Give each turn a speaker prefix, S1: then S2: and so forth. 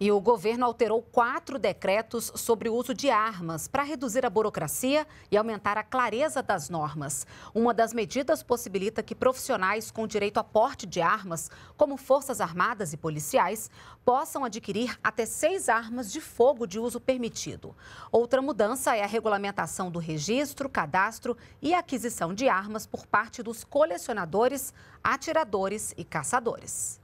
S1: E o governo alterou quatro decretos sobre o uso de armas para reduzir a burocracia e aumentar a clareza das normas. Uma das medidas possibilita que profissionais com direito a porte de armas, como forças armadas e policiais, possam adquirir até seis armas de fogo de uso permitido. Outra mudança é a regulamentação do registro, cadastro e aquisição de armas por parte dos colecionadores, atiradores e caçadores.